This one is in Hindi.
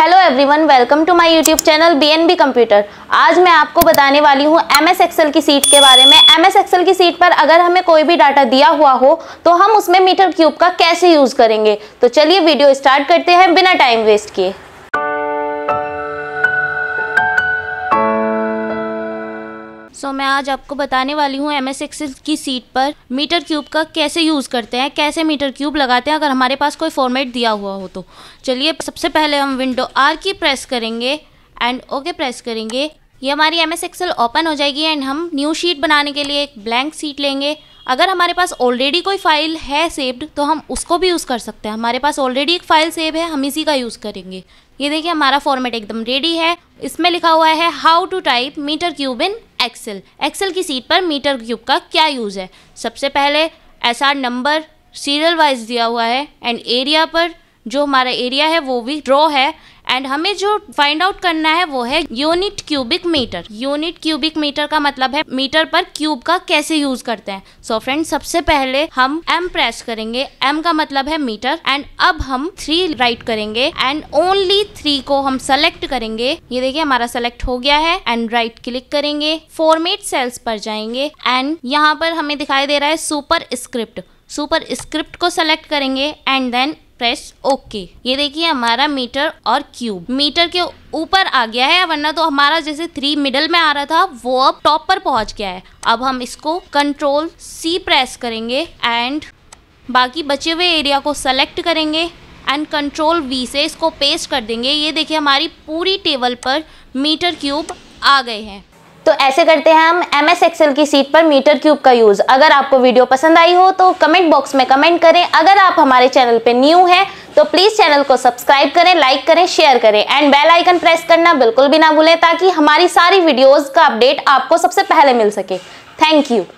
hello everyone welcome to my YouTube channel BNB computer आज मैं आपको बताने वाली हूँ एमएस एक्सेल की सीट के बारे में एमएस एक्सेल की सीट पर अगर हमें कोई भी डाटा दिया हुआ हो तो हम उसमें मीटर क्यूब का कैसे यूज़ करेंगे तो चलिए वीडियो स्टार्ट करते हैं बिना टाइम वेस्ट किए सो so, मैं आज आपको बताने वाली हूँ एम एस एक्सेल की सीट पर मीटर क्यूब का कैसे यूज़ करते हैं कैसे मीटर क्यूब लगाते हैं अगर हमारे पास कोई फॉर्मेट दिया हुआ हो तो चलिए सबसे पहले हम विंडो आर की प्रेस करेंगे एंड ओके प्रेस करेंगे ये हमारी एम एस एक्सेल ओपन हो जाएगी एंड हम न्यू शीट बनाने के लिए एक ब्लैंक सीट लेंगे अगर हमारे पास ऑलरेडी कोई फाइल है सेव्ड तो हम उसको भी यूज़ कर सकते हैं हमारे पास ऑलरेडी एक फ़ाइल सेव है हम इसी का यूज़ करेंगे ये देखिए हमारा फॉर्मेट एकदम रेडी है इसमें लिखा हुआ है how to type metre cube in Excel Excel की सीट पर मीटर क्यूब का क्या यूज़ है सबसे पहले एस नंबर सीरियल वाइज दिया हुआ है एंड एरिया पर जो हमारा एरिया है वो भी ड्रॉ है एंड हमें जो फाइंड आउट करना है वो है unit cubic metre unit cubic metre का मतलब है मीटर पर क्यूब का कैसे यूज करते हैं सो so फ्रेंड सबसे पहले हम एम प्रेस करेंगे एम का मतलब है मीटर एंड अब हम थ्री राइट करेंगे एंड ओनली थ्री को हम सेलेक्ट करेंगे ये देखिए हमारा सेलेक्ट हो गया है एंड राइट क्लिक करेंगे फॉर्मेट सेल्स पर जाएंगे एंड यहाँ पर हमें दिखाई दे रहा है सुपर स्क्रिप्ट सुपर स्क्रिप्ट को सेलेक्ट करेंगे एंड देन प्रेस ओके ये देखिए हमारा मीटर और क्यूब मीटर के ऊपर आ गया है वरना तो हमारा जैसे थ्री मिडल में आ रहा था वो अब टॉप पर पहुंच गया है अब हम इसको कंट्रोल सी प्रेस करेंगे एंड बाकी बचे हुए एरिया को सेलेक्ट करेंगे एंड कंट्रोल वी से इसको पेस्ट कर देंगे ये देखिए हमारी पूरी टेबल पर मीटर क्यूब आ गए हैं तो ऐसे करते हैं हम एम एस एक्सएल की सीट पर मीटर क्यूब का यूज़ अगर आपको वीडियो पसंद आई हो तो कमेंट बॉक्स में कमेंट करें अगर आप हमारे चैनल पर न्यू हैं तो प्लीज़ चैनल को सब्सक्राइब करें लाइक करें शेयर करें एंड बेल आइकन प्रेस करना बिल्कुल भी ना भूलें ताकि हमारी सारी वीडियोज़ का अपडेट आपको सबसे पहले मिल सके थैंक यू